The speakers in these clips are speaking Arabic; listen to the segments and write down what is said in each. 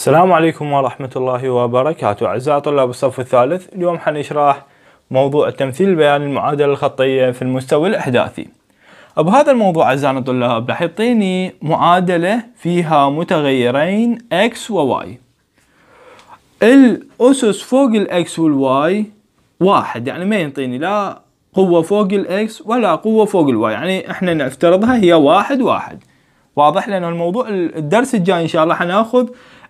السلام عليكم ورحمة الله وبركاته أعزائي طلاب الصف الثالث اليوم حنشرح موضوع تمثيل بيان المعادلة الخطية في المستوى الأحداثي بهذا الموضوع أعزائنا الطلاب راح يعطيني معادلة فيها متغيرين X و Y الأسس فوق الإكس والواي واحد يعني ما يعطيني لا قوة فوق الإكس ولا قوة فوق الواي يعني احنا نفترضها هي واحد واحد واضح لأن الموضوع الدرس الجاي إن شاء الله حناخذ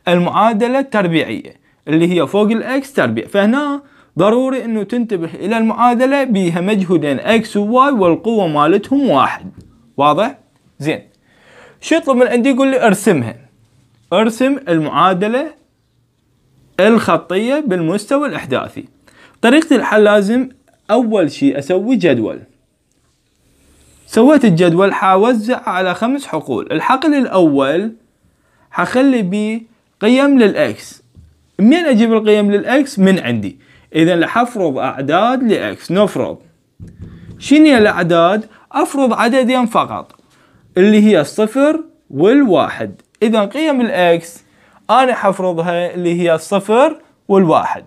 المعادلة التربيعية اللي هي فوق الاكس تربيع فهنا ضروري انه تنتبه الى المعادلة بيها مجهودين اكس وواي والقوة مالتهم واحد واضح؟ زين شو يطلب من عندي يقول لي ارسمها ارسم المعادلة الخطية بالمستوى الاحداثي طريقة الحل لازم اول شيء اسوي جدول سويت الجدول حوزع على خمس حقول الحقل الاول حخلي بيه قيم للإكس منين أجيب القيم للإكس من عندي إذا حفرض أعداد لإكس نفرض شنو الأعداد أفرض عددين فقط اللي هي الصفر والواحد إذا قيم الإكس أنا حفرضها اللي هي الصفر والواحد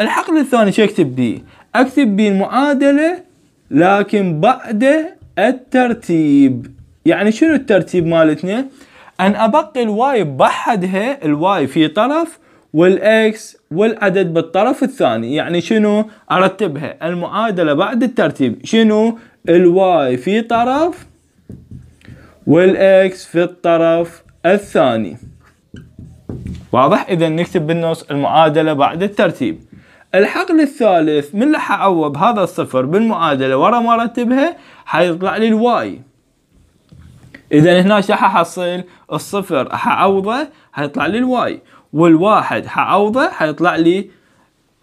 الحقل الثاني شو أكتب بيه أكتب بيه المعادلة لكن بعد الترتيب يعني شنو الترتيب مالتنا أن أبقي الواي بحدها الواي في طرف والاكس والعدد بالطرف الثاني يعني شنو ارتبها المعادلة بعد الترتيب شنو الواي في طرف والاكس في الطرف الثاني واضح اذا نكتب بالنص المعادلة بعد الترتيب الحقل الثالث من راح اعوض هذا الصفر بالمعادلة ورا ما ارتبها حيطلع لي الواي اذا هنا شو ححصل الصفر حعوضه حيطلع لي الواي والواحد حعوضه حيطلع لي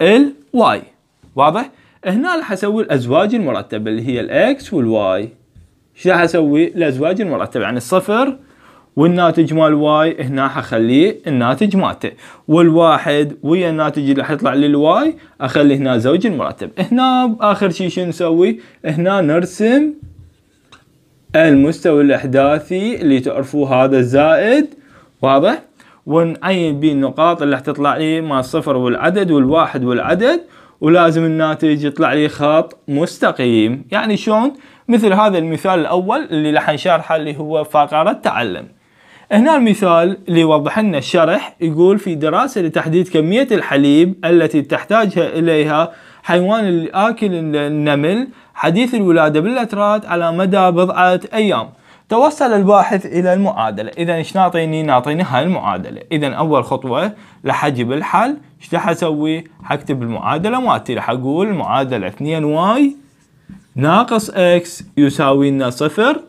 الواي واضح هنا راح اسوي الازواج المرتبه اللي هي الاكس والواي شو راح اسوي الازواج المرتبه يعني الصفر والناتج مال واي هنا حخليه الناتج مالته والواحد ويا الناتج اللي حيطلع لي الواي اخلي هنا زوج المرتب هنا اخر شي شو نسوي هنا نرسم المستوى الأحداثي اللي تعرفوه هذا الزائد واضح ونعين بيه النقاط اللي راح تطلع لي مع الصفر والعدد والواحد والعدد ولازم الناتج يطلع لي خط مستقيم يعني شلون مثل هذا المثال الأول اللي راح نشرحه اللي هو فقرة تعلم هنا المثال اللي يوضح لنا الشرح يقول في دراسة لتحديد كمية الحليب التي تحتاجها إليها حيوان الآكل النمل حديث الولادة بالأتراد على مدى بضعة أيام توصل الباحث إلى المعادلة إذا إيش نعطيني نعطيني هاي المعادلة إذا أول خطوة لحجب الحل إيش راح أسوي حكتب المعادلة مالتي راح أقول معادلة 2 y ناقص x يساوي لنا صفر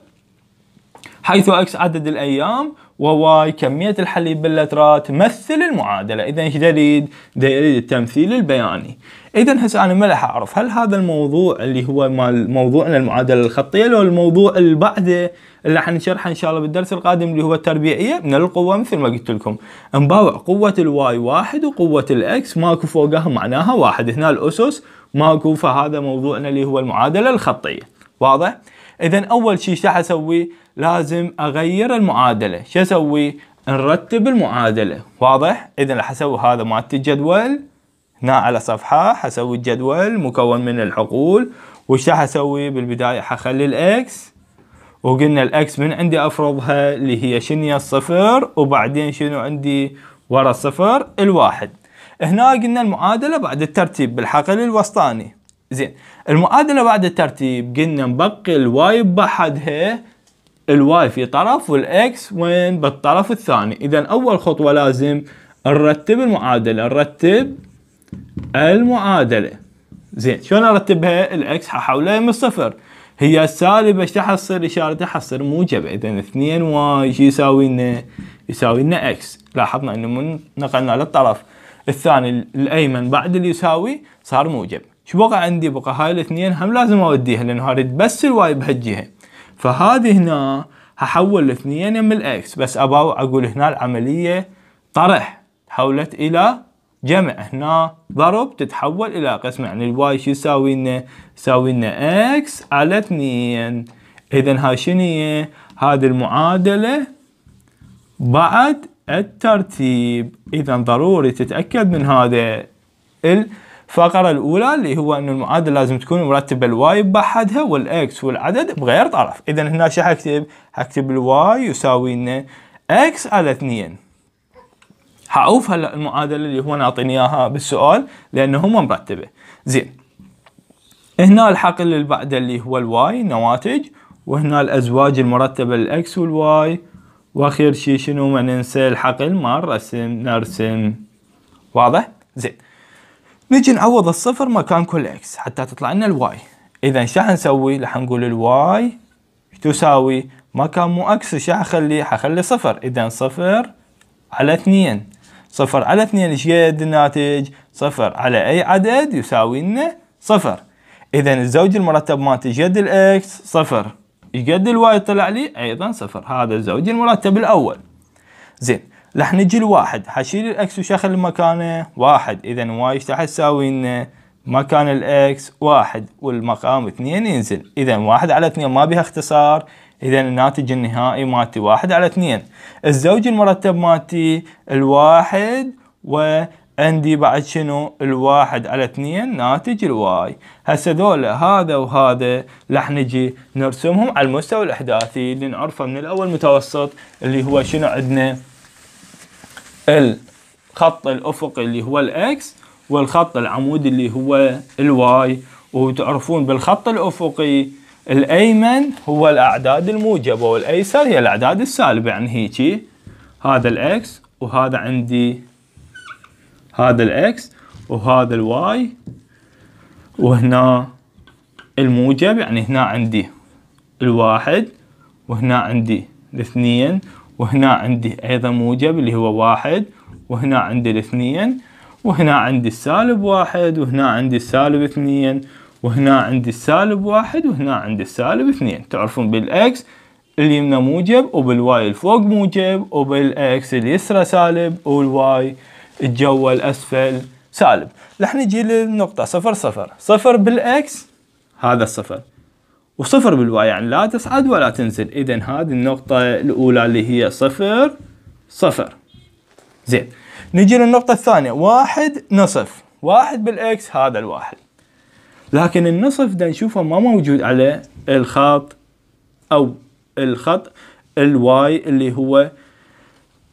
حيث x عدد الأيام وواي كمية الحليب باللترات تمثل المعادلة إذا إيش دليل؟ دليل التمثيل البياني اذا هسه انا ما راح اعرف هل هذا الموضوع اللي هو مال موضوعنا المعادله الخطيه لو الموضوع اللي بعده اللي حنشرحه ان شاء الله بالدرس القادم اللي هو التربيعيه من القوه مثل ما قلت لكم نباوع قوه الواي واحد وقوه الاكس ماكو فوقها معناها واحد هنا الاسس ماكو فهذا موضوعنا اللي هو المعادله الخطيه واضح اذا اول شيء شو اسوي لازم اغير المعادله شو اسوي نرتب المعادله واضح اذا راح اسوي هذا مالت الجدول هنا على صفحة حسوي الجدول مكون من العقول وش حسوي بالبداية حخلي الاكس وقلنا الاكس من عندي افرضها اللي هي شنو الصفر وبعدين شنو عندي ورا الصفر الواحد هنا قلنا المعادلة بعد الترتيب بالحقل الوسطاني زين المعادلة بعد الترتيب قلنا نبقي الواي بحدها الواي في طرف والاكس وين بالطرف الثاني اذا اول خطوة لازم نرتب المعادلة نرتب المعادله زين شلون ارتبها الاكس ححولها من الصفر هي السالبه ايش تحصل اشاره تحصل موجبه اذا 2 واي شو يساوي لنا يساوي لنا اكس لاحظنا انه من نقلنا للطرف الثاني الايمن بعد اليساوي صار موجب شو بقى عندي بقى هاي الاثنين هم لازم اوديها لانه اريد بس الواي بهالجهه فهذه هنا هحول الاثنين يم الاكس بس ابا اقول هنا العمليه طرح حولت الى جمع هنا ضرب تتحول إلى قسمة يعني الواي شو يساوي لنا؟ يساوي لنا اكس على اثنين إذا هاي شنو هي؟ هذه المعادلة بعد الترتيب إذا ضروري تتأكد من هذا الفقرة الأولى اللي هو أن المعادلة لازم تكون مرتبة الواي بحدها والإكس والعدد بغير طرف إذا هنا شو حكتب؟ حكتب الواي يساوي لنا إكس على اثنين حاعوف هلا المعادله اللي هو ناطيني اياها بالسؤال لانه هم مرتبه زين هنا الحقل اللي بعده اللي هو الواي نواتج وهنا الازواج المرتبه الاكس والواي واخر شي شنو ما ننسى الحقل ما نرسم نرسم واضح زين نجي نعوض الصفر مكان كل اكس حتى تطلع لنا الواي اذا شو حنسوي راح نقول الواي تساوي مكان مو اكس شو حخلي حخلي صفر اذا صفر على اثنين صفر على اثنين ايش قد الناتج صفر على اي عدد يساوي لنا صفر اذا الزوج المرتب مالته ايش قد الاكس صفر ايش قد الواي طلع لي ايضا صفر هذا الزوج المرتب الاول زين راح نجي لواحد حشيل الاكس وشخل مكانه واحد اذا واي ايش راح تساوي لنا مكان الاكس واحد والمقام اثنين ينزل اذا واحد على اثنين ما بها اختصار اذا الناتج النهائي مالتي واحد على اثنين الزوج المرتب مالتي الواحد وعندي بعد شنو الواحد على اثنين ناتج الواي هسه ذولا هذا وهذا راح نجي نرسمهم على المستوى الاحداثي اللي نعرفه من الاول متوسط اللي هو شنو عندنا الخط الافقي اللي هو الاكس والخط العمودي اللي هو الواي وتعرفون بالخط الافقي الايمن هو الاعداد الموجبه والايسر هي الاعداد السالبه يعني هيجي هذا الاكس وهذا عندي هذا الاكس وهذا الواي وهنا الموجب يعني هنا عندي الواحد وهنا عندي الاثنين وهنا عندي ايضا موجب اللي هو واحد وهنا عندي الاثنين وهنا عندي السالب واحد وهنا عندي السالب اثنين وهنا عندي السالب واحد وهنا عندي السالب اثنين تعرفون بالاكس اليمنى موجب وبالواي الفوق موجب وبالاكس اليسرى سالب والواي الجوة الاسفل سالب راح نجي للنقطة صفر صفر صفر بالاكس هذا الصفر وصفر بالواي يعني لا تصعد ولا تنزل اذا هذه النقطة الاولى اللي هي صفر صفر زين نجي للنقطة الثانية واحد نصف واحد بالاكس هذا الواحد لكن النصف دا نشوفه ما موجود على الخط او الخط الواي اللي هو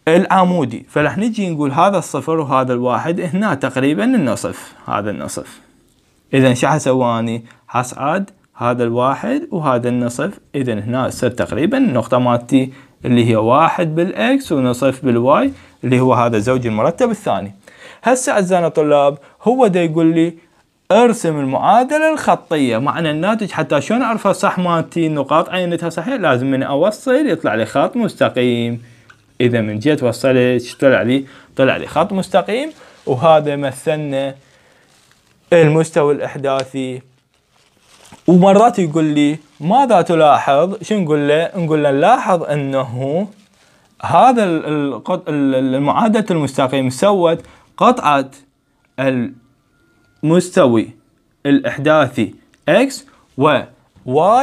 العمودي فلح نجي نقول هذا الصفر وهذا الواحد هنا تقريبا النصف هذا النصف اذا شو حسواني حصعد هذا الواحد وهذا النصف اذا هنا صار تقريبا النقطه مالتي اللي هي واحد بالاكس ونصف بالواي اللي هو هذا زوج المرتب الثاني هسه اعزائنا الطلاب هو دا يقول لي ارسم المعادلة الخطية معنى الناتج حتى شلون اعرف صح مالتي النقاط عينتها صحيح لازم من اوصل يطلع لي خط مستقيم اذا من جهة وصلت طلع لي طلع لي خط مستقيم وهذا مثلنا المستوى الاحداثي ومرات يقول لي ماذا تلاحظ شو نقول له نقول له لاحظ انه هذا المعادلة المستقيم سوت قطعة مستوي الإحداثي X و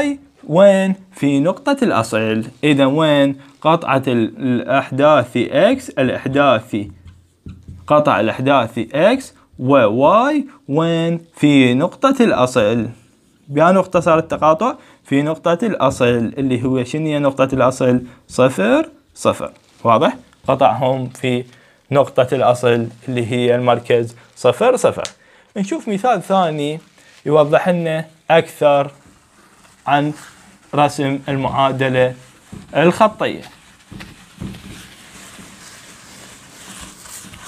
Y وين في نقطة الأصل إذا وين قطعة الأحداثي X الإحداثي قطع الإحداثي X و Y وين في نقطة الأصل بيا نقطة صار التقاطع في نقطة الأصل اللي هو شنو نقطة الأصل صفر صفر واضح قطعهم في نقطة الأصل اللي هي المركز صفر صفر نشوف مثال ثاني يوضح لنا أكثر عن رسم المعادلة الخطية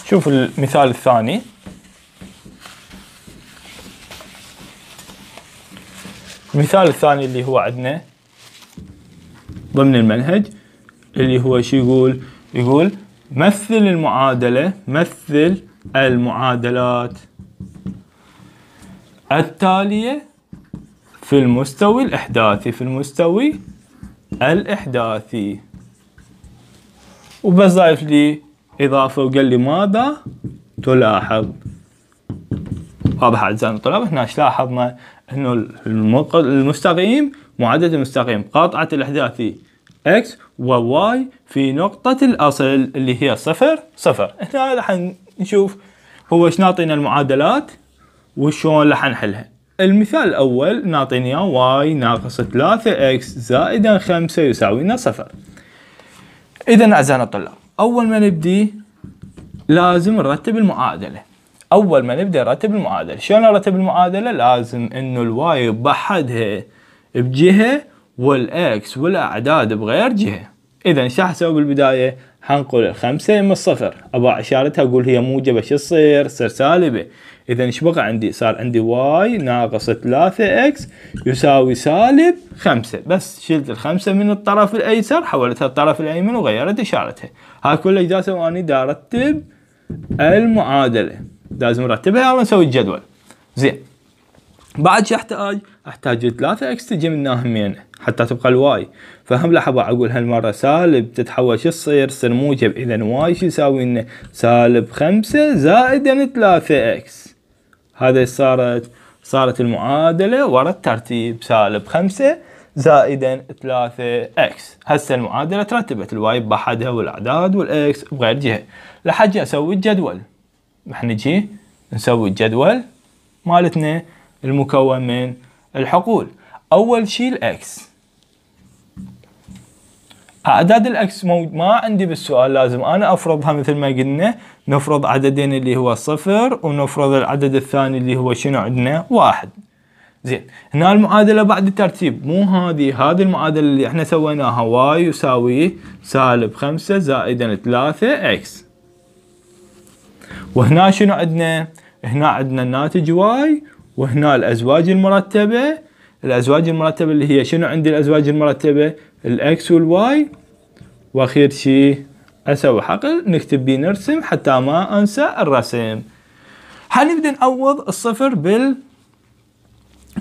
شوف المثال الثاني المثال الثاني اللي هو عندنا ضمن المنهج اللي هو شو يقول يقول مثل المعادلة مثل المعادلات التالية في المستوي الإحداثي في المستوي الإحداثي وبس ضايف لي إضافة وقال لي ماذا تلاحظ واضح أعزائي الطلاب هنا لاحظنا أنه المستقيم معدل المستقيم قاطعة الإحداثي X و Y في نقطة الأصل اللي هي صفر صفر هنا راح نشوف هو ايش نعطينا المعادلات وشون راح نحلها المثال الأول نعطينا y ناقص 3x زائدا 5 يساوي لنا صفر. إذا أعزائنا الطلاب أول ما نبدي لازم نرتب المعادلة. أول ما نبدأ نرتب المعادلة، شلون نرتب المعادلة؟ لازم إنه الواي بحدها بجهة والإكس والأعداد بغير جهة. اذا شو راح اسوي بالبدايه حنقول الخمسة من الصفر ابغى اشارتها اقول هي موجبة شو تصير تصير سالبة اذا ايش بقى عندي صار عندي واي ناقص ثلاثة اكس يساوي سالب خمسة بس شلت الخمسة من الطرف الايسر حولتها الطرف الايمن وغيرت اشارتها هاي كل أجزاء واني دا ارتب المعادلة لازم نرتبها يلا نسوي الجدول زين بعد شو احتاج احتاج ثلاثة اكس تجي من ناحية حتى تبقى الواي فهم لحظة أقول هالمرة سالب تتحول شو تصير تصير موجب إذا واي شو يساوي لنا سالب خمسة زائدا ثلاثة إكس هذا صارت صارت المعادلة ورا الترتيب سالب خمسة زائدا ثلاثة إكس هسه المعادلة ترتبت الواي بحدها والأعداد والإكس بغير جهة لحد أسوي الجدول احنا نجي نسوي الجدول مالتنا المكون من الحقول أول شيء الإكس اعداد الاكس ما عندي بالسؤال لازم انا افرضها مثل ما قلنا نفرض عددين اللي هو صفر ونفرض العدد الثاني اللي هو شنو عندنا واحد زين هنا المعادله بعد الترتيب مو هذه هذه المعادله اللي احنا سويناها واي يساوي سالب خمسه زائدا ثلاثه اكس وهنا شنو عندنا هنا عندنا الناتج واي وهنا الازواج المرتبه الازواج المرتبه اللي هي شنو عندي الازواج المرتبه الاكس والواي واخير شي اسوي حقل نكتب بيه نرسم حتى ما انسى الرسم حنبدأ نعوض الصفر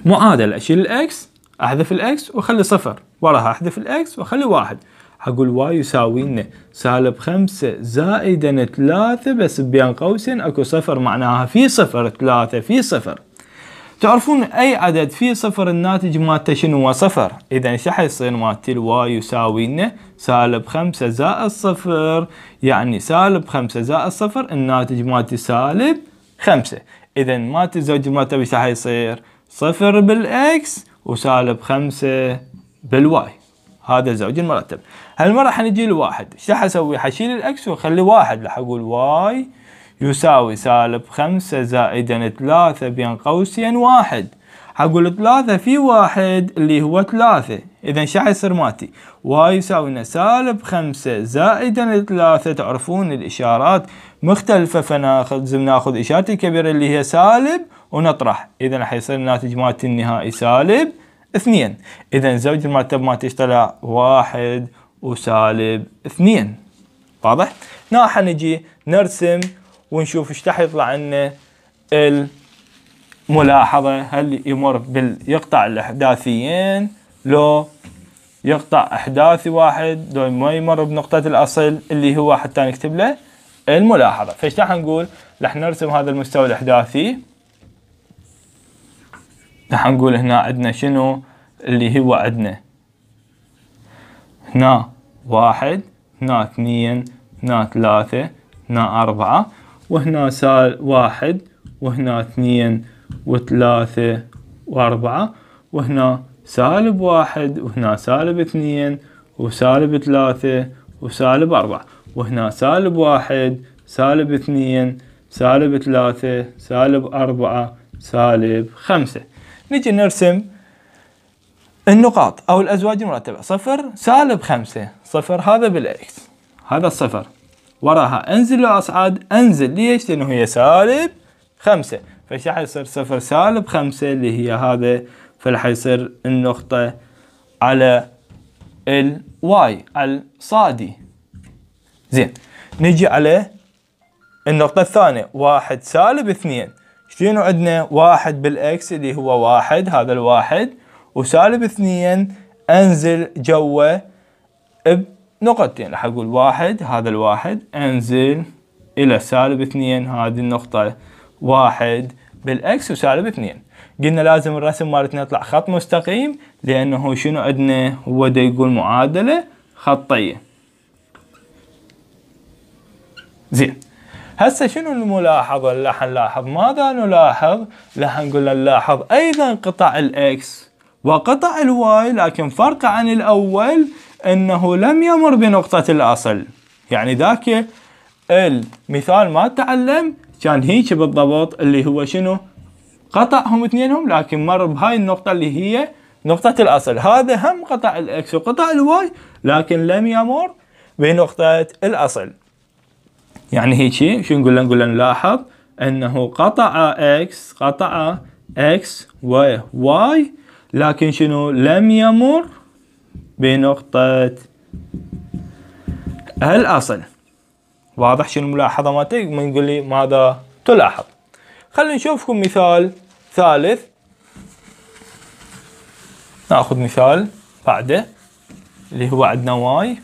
بالمعادلة اشيل الاكس احذف الاكس واخلي صفر وراها احذف الاكس واخلي واحد حقول واي يساوي لنا سالب خمسة زائدا ثلاثة بس بين قوسين اكو صفر معناها في صفر ثلاثة في صفر تعرفون اي عدد فيه صفر الناتج مالته شنو صفر اذا شو حيصير مالتي الواي يساوي لنا سالب خمسة زائد صفر يعني سالب خمسة زائد صفر الناتج مالتي سالب خمسة اذا مالتي الزوج مالته ايش حيصير صفر بالاكس وسالب خمسة بالواي هذا الزوج المرتب هالمرة حنجي لواحد شو حسوي حشيل الاكس واخلي واحد راح اقول واي يساوي سالب خمسة زائدا ثلاثة بين قوسين واحد حقول ثلاثة في واحد اللي هو ثلاثة إذا شو حيصير ماتي؟ واي يساوي سالب خمسة زائدا ثلاثة تعرفون الإشارات مختلفة فناخذ ناخذ إشارة الكبيرة اللي هي سالب ونطرح إذا حيصير الناتج مالتي النهائي سالب اثنين إذا زوج المرتب مالتي طلع واحد وسالب اثنين واضح؟ هنا نجي نرسم ونشوف ايش راح يطلع لنا الملاحظه هل يمر بال يقطع الاحداثيين لو يقطع احداثي واحد لو ما يمر بنقطه الاصل اللي هو حتى نكتب له الملاحظه فايش راح نقول راح نرسم هذا المستوى الاحداثي راح نقول هنا عندنا شنو اللي هو عندنا هنا واحد هنا اثنين هنا ثلاثة هنا أربعة وهنا صار واحد وهنا اثنين وثلاثة وأربعة وهنا سالب واحد وهنا سالب اثنين وسالب ثلاثة وسالب أربعة وهنا سالب واحد سالب اثنين سالب ثلاثة سالب أربعة سالب خمسة نجي نرسم النقاط أو الأزواج المرتبة صفر سالب خمسة صفر هذا بالإكس هذا الصفر وراها انزل اصعد انزل ليش لانه هي سالب خمسة فايش حيصير صفر سالب خمسة اللي هي هذا فحيصير النقطة على الواي الصادي زين نجي على النقطة الثانية واحد سالب اثنين شنو عندنا واحد بالاكس اللي هو واحد هذا الواحد وسالب اثنين انزل جوه ب نقطتين راح اقول واحد هذا الواحد انزل الى سالب اثنين هذه النقطة واحد بالاكس وسالب اثنين قلنا لازم الرسم مالتنا يطلع خط مستقيم لانه شنو عندنا هو دا يقول معادلة خطية زين هسه شنو الملاحظة اللي نلاحظ ماذا نلاحظ راح نقول نلاحظ ايضا قطع الاكس وقطع الواي لكن فرق عن الاول انه لم يمر بنقطة الاصل يعني ذاك المثال ما تعلم كان هيك بالضبط اللي هو شنو قطعهم اثنينهم لكن مر بهاي النقطة اللي هي نقطة الأصل هذا هم قطع الإكس وقطع الواي لكن لم يمر بنقطة الأصل يعني هيجي شو نقول نقول نلاحظ أنه قطع إكس قطع إكس وواي لكن شنو لم يمر بنقطة الأصل واضح شنو الملاحظة مالتي من يقول لي ماذا تلاحظ خلينا نشوفكم مثال ثالث ناخذ مثال بعده اللي هو عندنا واي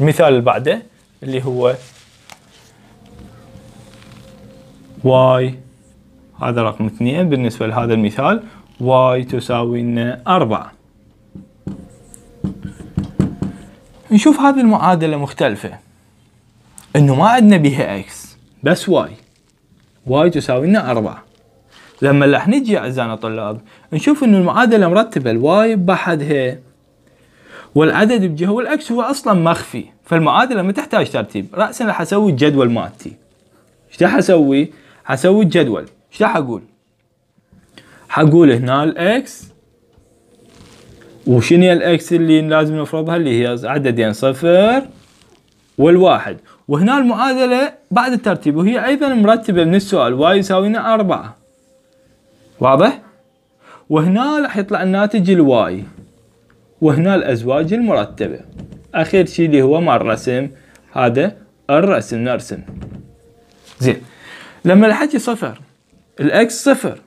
المثال اللي بعده اللي هو واي هذا رقم اثنين بالنسبة لهذا المثال واي تساوي لنا أربعة نشوف هذه المعادلة مختلفة انه ما عندنا بها اكس بس واي واي تساوي لنا أربعة لما راح نجي اعزائنا الطلاب نشوف انه المعادله مرتبه الواي بحدها والعدد بجهه والاكس هو اصلا مخفي فالمعادله ما تحتاج ترتيب راسا راح اسوي الجدول مالتي ايش راح اسوي حسوي الجدول ايش راح اقول حقول هنا الاكس وشنو الاكس اللي لازم نفرضها اللي هي عددين صفر والواحد وهنا المعادلة بعد الترتيب وهي أيضا مرتبة من السؤال واي يساوينا أربعة واضح؟ وهنا راح يطلع الناتج الواي وهنا الأزواج المرتبة أخير شيء اللي هو مع الرسم هذا الرسم نرسم زين لما الحكي صفر الاكس صفر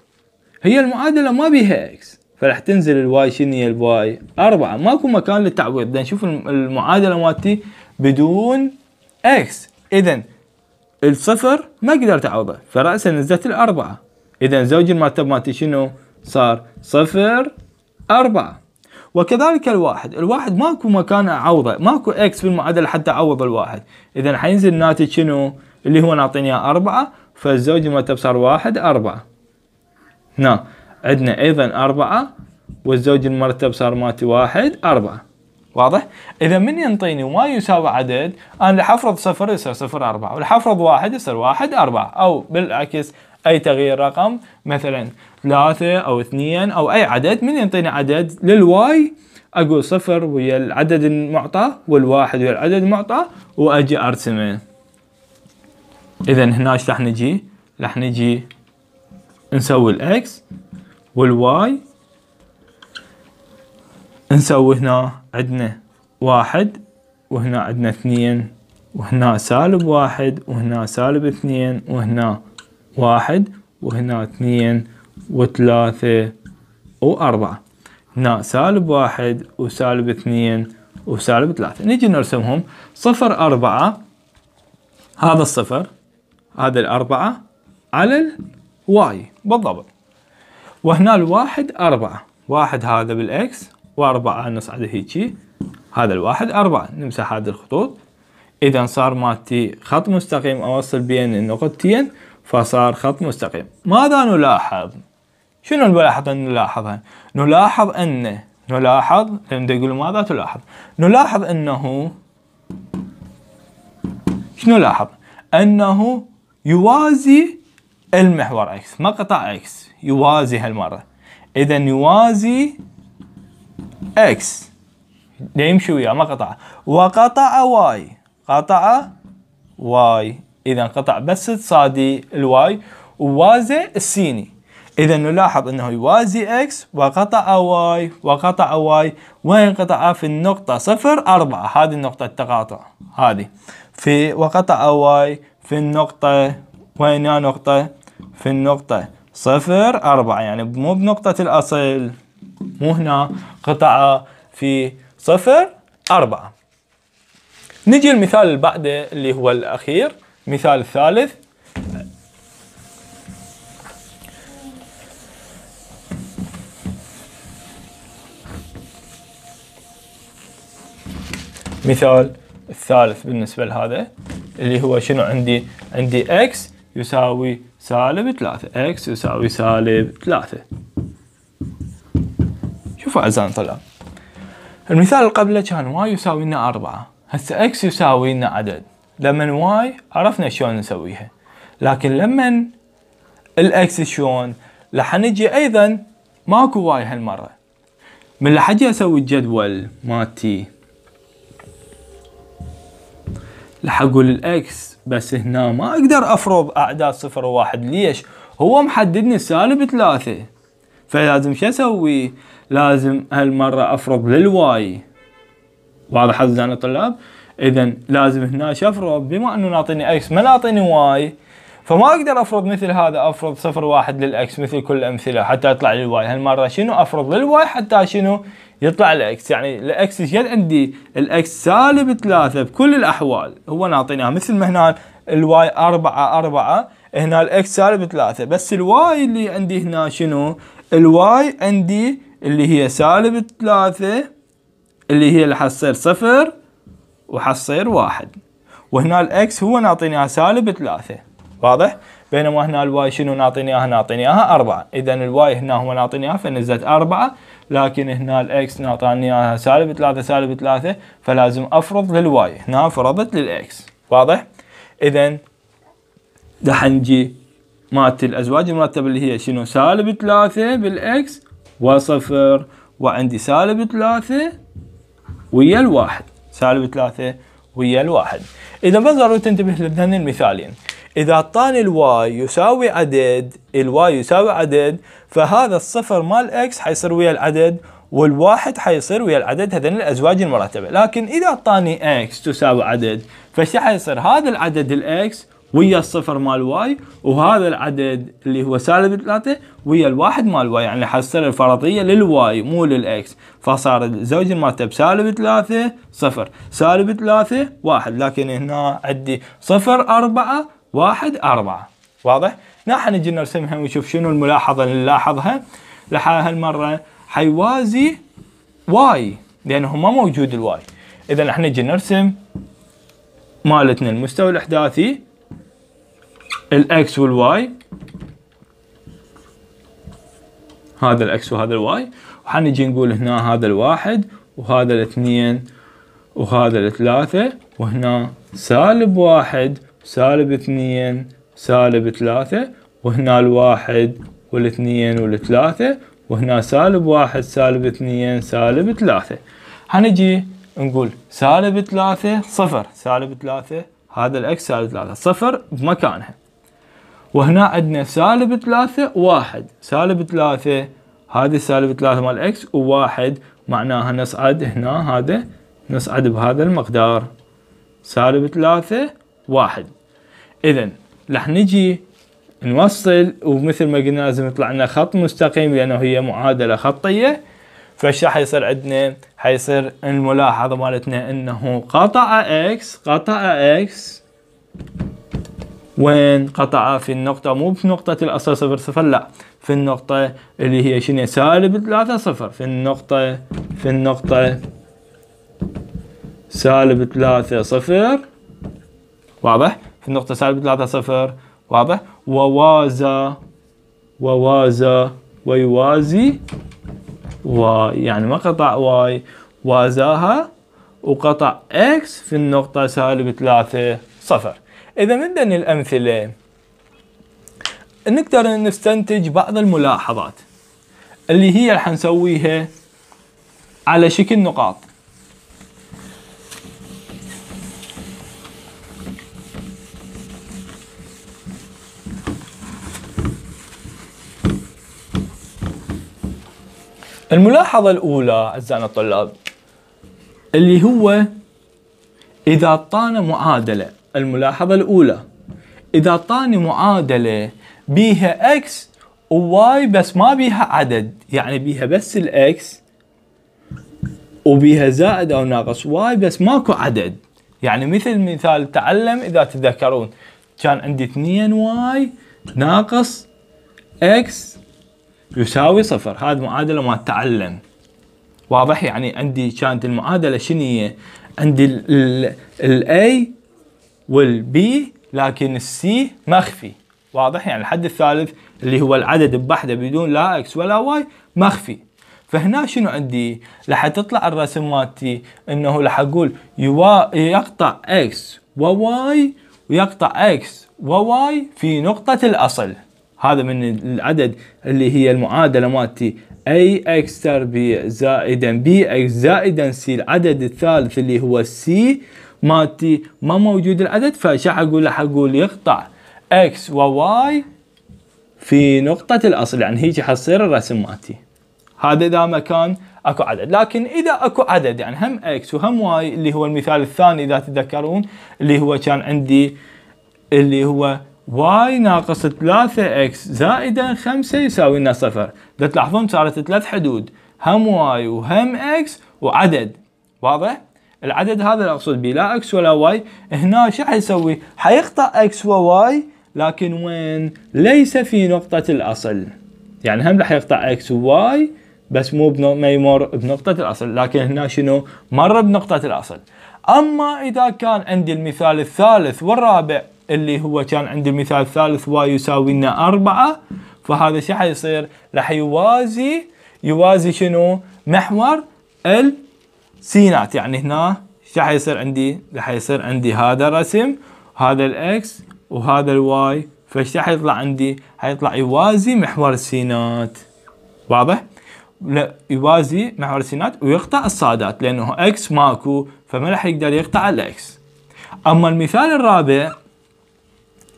هي المعادله ما بيها اكس فراح تنزل الواي شنو هي الواي أربعة ماكو مكان للتعويض بدنا نشوف المعادله مالتي بدون اكس اذا الصفر ما اقدر تعوضه فراسا نزلت الاربعه اذا زوج المرتب مالتي شنو صار صفر أربعة وكذلك الواحد الواحد ماكو مكان اعوضه ماكو اكس بالمعادله حتى اعوض الواحد اذا حينزل الناتج شنو اللي هو ناطيني اياه أربعة فالزوج مرتب صار واحد أربعة هنا نعم. عندنا أيضا أربعة والزوج المرتب صار ماتي واحد أربعة واضح؟ إذا من ينطيني ما يساوي عدد أنا لحفرض صفر يصير صفر أربعة ولحفرض واحد يصير واحد أربعة أو بالعكس أي تغيير رقم مثلا ثلاثة أو اثنين أو أي عدد من ينطيني عدد للواي أقول صفر ويا العدد المعطى والواحد ويا العدد المعطى وأجي أرسمه اذا هنا ايش راح نجي راح نجي نسوي الاكس والواي نسوي هنا عندنا واحد وهنا عندنا اثنين وهنا سالب واحد وهنا سالب اثنين وهنا واحد وهنا اثنين وثلاثة وأربعة هنا سالب واحد وسالب اثنين وسالب ثلاثة نجي نرسمهم صفر أربعة هذا الصفر هذا الأربعة على الواي بالضبط وهنا الواحد أربعة واحد هذا بالإكس وأربعة نصعد هيجي هذا الواحد أربعة نمسح هذه الخطوط إذا صار مالتي خط مستقيم أوصل بين النقطتين فصار خط مستقيم ماذا نلاحظ؟ شنو الملاحظة نلاحظها؟ نلاحظ أن نلاحظ لأن يقول ماذا تلاحظ؟ نلاحظ أنه شنو نلاحظ؟ أنه يوازي المحور اكس مقطع اكس يوازي هالمرة اذا يوازي اكس يمشي ما مقطع وقطع واي قطع واي اذا قطع بس تصادي الواي ووازي السيني اذا نلاحظ انه يوازي اكس وقطع واي وقطع واي قطع في النقطة صفر أربعة هذه النقطة التقاطع هذه في وقطع واي في النقطة وين يا نقطة في النقطة صفر أربعة يعني مو بنقطة الأصل مو هنا قطعة في صفر أربعة نجي المثال اللي بعده اللي هو الأخير مثال الثالث مثال الثالث بالنسبة لهذا اللي هو شنو عندي عندي x يساوي سالب ثلاثة x يساوي سالب ثلاثة شوفوا عزان طلع المثال اللي قبله كان واي يساوي لنا أربعة هسه x يساوي لنا عدد لما واي عرفنا شلون نسويها لكن لما x شلون راح نجي ايضا ماكو واي هالمرة من لحجي اسوي الجدول مالتي راح اقول الاكس بس هنا ما اقدر افرض اعداد صفر وواحد ليش هو محددني سالب ثلاثة فلازم شو اسوي لازم هالمرة افرض للواي واضح عزيزي الطلاب اذا لازم هنا افرض بما انه ناطيني اكس ما ناطيني واي فما اقدر افرض مثل هذا افرض صفر واحد للاكس مثل كل الامثله حتى يطلع لي الواي هالمره شنو افرض للواي حتى شنو يطلع الاكس يعني الاكس شد عندي الاكس سالب ثلاثة بكل الاحوال هو نعطيناها مثل ما هنا الواي أربعة أربعة هنا الاكس سالب ثلاثة بس الواي اللي عندي هنا شنو الواي عندي اللي هي سالب ثلاثة اللي هي اللي حتصير صفر وحتصير واحد وهنا الاكس هو نعطيناها سالب ثلاثة واضح بينما هنا الواي شنو نعطيناها؟ نعطيناها 4 اذا الواي هنا هو نعطيناها فنزلت 4 لكن هنا الاكس نعطاني اياها سالب 3 سالب 3 فلازم افرض للواي هنا فرضت للاكس واضح اذا دحين نجي مالت الازواج المرتبه اللي هي شنو سالب 3 بالاكس وصفر وعندي سالب 3 ويا الواحد سالب 3 ويا الواحد اذا بس ضروري تنتبه للذهن المثالين إذا أعطاني الواي يساوي عدد الواي يساوي عدد فهذا الصفر مال إكس حيصير ويا العدد والواحد حيصير ويا العدد هذين الأزواج المرتبة لكن إذا أعطاني إكس تساوي عدد فش حيصير هذا العدد الإكس ويا الصفر مال واي وهذا العدد اللي هو سالب ثلاثة ويا الواحد مال واي يعني حصل الفرضية للواي مو للإكس فصار الزوج المرتب سالب ثلاثة صفر سالب ثلاثة واحد لكن هنا عندي صفر أربعة واحد أربعة واضح؟ نحن نجي نرسمها ونشوف شنو الملاحظة اللي نلاحظها هالمرة حيوازي واي لأنه ما موجود الواي إذا نحن نجي نرسم مالتنا المستوى الإحداثي الإكس والواي هذا الإكس وهذا الواي وحنجي نقول هنا هذا الواحد وهذا الاثنين وهذا الثلاثة وهنا سالب واحد سالب اثنين سالب ثلاثة وهنا الواحد والاثنين والثلاثة وهنا سالب واحد سالب اثنين سالب ثلاثة هنجي نقول سالب ثلاثة صفر سالب ثلاثة هذا الأكس سالب ثلاثة صفر بمكانها وهنا عندنا سالب ثلاثة واحد سالب ثلاثة هذه سالب ثلاثة مال اكس وواحد معناها نصعد هنا هذا نصعد بهذا المقدار سالب ثلاثة واحد اذا راح نجي نوصل ومثل ما قلنا لازم يطلع لنا خط مستقيم لانه هي معادله خطيه فايش راح يصير عندنا؟ حيصير الملاحظه مالتنا انه قطع اكس قطع اكس وين قطع في النقطة مو في نقطة الأصل صفر صفر لا في النقطة اللي هي شنو سالب ثلاثة صفر في النقطة في النقطة سالب ثلاثة صفر واضح في النقطة سالب 3 صفر واضح ووازى ووازى ويوازي واي يعني ما قطع واي وازاها وقطع اكس في النقطة سالب 3 صفر إذا نبدأ من الأمثلة نقدر نستنتج بعض الملاحظات اللي هي اللي حنسويها على شكل نقاط الملاحظة الأولى أعزائنا الطلاب اللي هو إذا أعطانا معادلة الملاحظة الأولى إذا أعطاني معادلة بيها X و Y بس ما بيها عدد يعني بيها بس X وبيها زائد أو ناقص Y بس ماكو عدد يعني مثل مثال تعلم إذا تذكرون كان عندي 2 Y ناقص X يساوي صفر هذه معادلة ما تعلم واضح يعني عندي كانت المعادلة شنو هي عندي الاي والبي لكن السي مخفي واضح يعني الحد الثالث اللي هو العدد بحده بدون لا اكس ولا واي مخفي فهنا شنو عندي لح تطلع الرسم مالتي انه لح اقول يقطع اكس وواي ويقطع اكس وواي في نقطة الاصل هذا من العدد اللي هي المعادله مالتي اي اكس تربيع زائدا بي اكس زائدا سي العدد الثالث اللي هو سي مالتي ما موجود العدد فش حقول له حقول يقطع اكس وواي في نقطة الأصل يعني هيجي حصير الرسم مالتي هذا إذا ما كان اكو عدد لكن إذا اكو عدد يعني هم اكس وهم واي اللي هو المثال الثاني إذا تتذكرون اللي هو كان عندي اللي هو واي ناقص 3 اكس زائدا 5 يساوي لنا صفر دا تلاحظون صارت ثلاث حدود هم واي وهم اكس وعدد واضح العدد هذا اللي اقصد به لا اكس ولا واي هنا شو حيسوي حيقطع اكس وواي لكن وين ليس في نقطة الاصل يعني هم راح يقطع اكس وواي بس مو ما يمر بنقطة الاصل لكن هنا شنو مر بنقطة الاصل اما اذا كان عندي المثال الثالث والرابع اللي هو كان عند المثال الثالث واي يساوي لنا أربعة فهذا شو حيصير راح يوازي يوازي شنو محور السينات يعني هنا شو حيصير عندي راح يصير عندي هذا الرسم هذا الاكس وهذا الواي فايش حيطلع عندي حيطلع يوازي محور السينات واضح لا يوازي محور السينات ويقطع الصادات لانه اكس ماكو فما راح يقدر يقطع الاكس اما المثال الرابع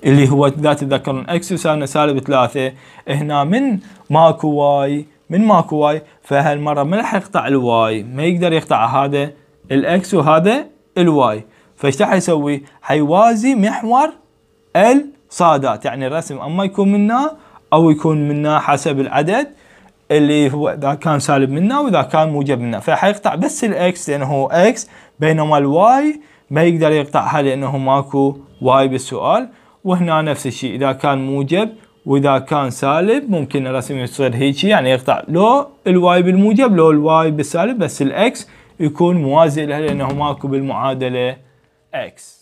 اللي هو اذا تذكرون اكس يساوي سالب 3 هنا من ماكو واي من ماكو واي فهالمره ما راح يقطع الواي ما يقدر يقطع هذا الاكس وهذا الواي فايش راح يسوي؟ حيوازي محور الصادات يعني الرسم اما يكون منا او يكون منا حسب العدد اللي هو اذا كان سالب منا واذا كان موجب منا فحيقطع بس الاكس لانه هو اكس بينما الواي ما يقدر يقطعها لانه ماكو واي بالسؤال وهنا نفس الشيء إذا كان موجب وإذا كان سالب ممكن الرسم يصير هيك يعني يقطع لو الواي بالموجب لو الواي بالسالب بس الإكس يكون موازي لها لأنه ماكو بالمعادلة إكس